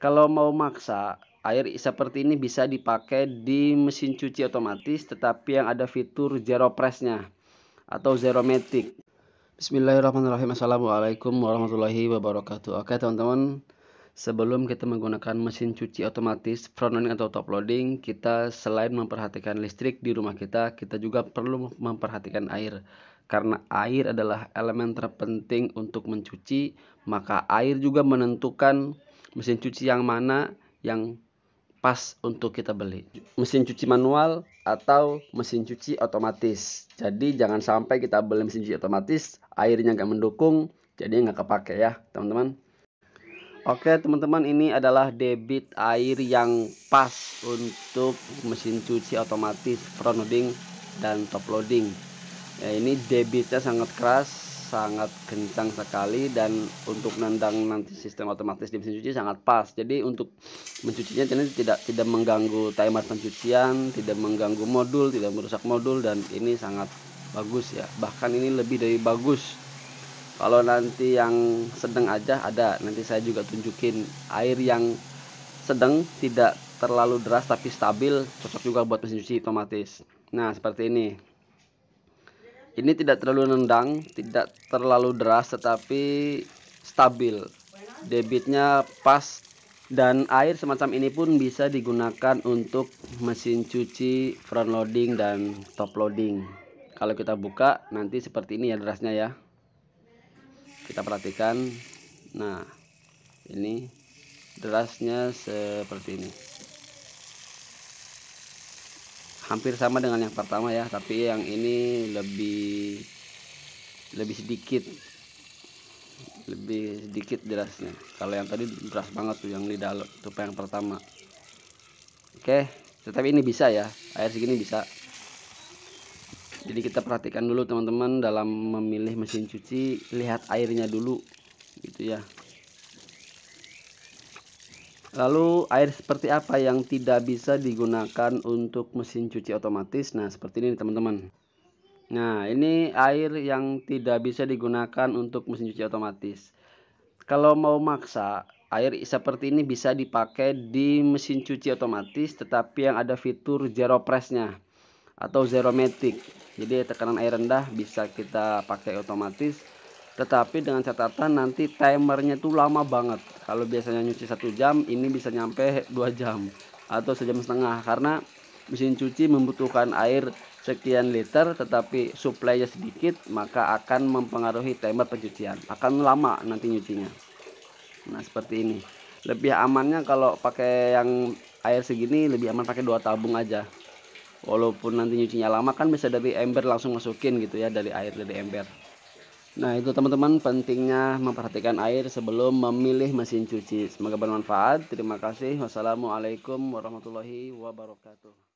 kalau mau maksa air seperti ini bisa dipakai di mesin cuci otomatis tetapi yang ada fitur zero pressnya atau zero matic Bismillahirrahmanirrahim Assalamualaikum warahmatullahi wabarakatuh Oke teman-teman Sebelum kita menggunakan mesin cuci otomatis front loading atau top loading Kita selain memperhatikan listrik di rumah kita Kita juga perlu memperhatikan air Karena air adalah elemen terpenting untuk mencuci Maka air juga menentukan mesin cuci yang mana yang pas untuk kita beli mesin cuci manual atau mesin cuci otomatis jadi jangan sampai kita beli mesin cuci otomatis airnya nggak mendukung jadi nggak kepake ya teman-teman Oke teman-teman ini adalah debit air yang pas untuk mesin cuci otomatis front loading dan top loading ya, ini debitnya sangat keras sangat kencang sekali dan untuk nendang nanti sistem otomatis di mesin cuci sangat pas. Jadi untuk mencucinya ini tidak tidak mengganggu timer pencucian, tidak mengganggu modul, tidak merusak modul dan ini sangat bagus ya. Bahkan ini lebih dari bagus. Kalau nanti yang sedang aja ada, nanti saya juga tunjukin air yang sedang tidak terlalu deras tapi stabil cocok juga buat mesin cuci otomatis. Nah, seperti ini ini tidak terlalu nendang tidak terlalu deras tetapi stabil debitnya pas dan air semacam ini pun bisa digunakan untuk mesin cuci front loading dan top loading kalau kita buka nanti seperti ini ya derasnya ya kita perhatikan nah ini derasnya seperti ini hampir sama dengan yang pertama ya tapi yang ini lebih lebih sedikit lebih sedikit derasnya kalau yang tadi deras banget tuh yang di dalam tuh yang pertama oke tetapi ini bisa ya air segini bisa jadi kita perhatikan dulu teman-teman dalam memilih mesin cuci lihat airnya dulu gitu ya Lalu air seperti apa yang tidak bisa digunakan untuk mesin cuci otomatis? Nah, seperti ini teman-teman. Nah, ini air yang tidak bisa digunakan untuk mesin cuci otomatis. Kalau mau maksa, air seperti ini bisa dipakai di mesin cuci otomatis tetapi yang ada fitur zero pressnya atau zero matic. Jadi tekanan air rendah bisa kita pakai otomatis tetapi dengan catatan nanti timernya itu lama banget kalau biasanya nyuci satu jam ini bisa nyampe dua jam atau sejam setengah karena mesin cuci membutuhkan air sekian liter tetapi suplainya sedikit maka akan mempengaruhi timer pencucian akan lama nanti nyucinya nah seperti ini lebih amannya kalau pakai yang air segini lebih aman pakai dua tabung aja walaupun nanti nyucinya lama kan bisa dari ember langsung masukin gitu ya dari air dari ember Nah itu teman-teman pentingnya memperhatikan air sebelum memilih mesin cuci. Semoga bermanfaat. Terima kasih. Wassalamualaikum warahmatullahi wabarakatuh.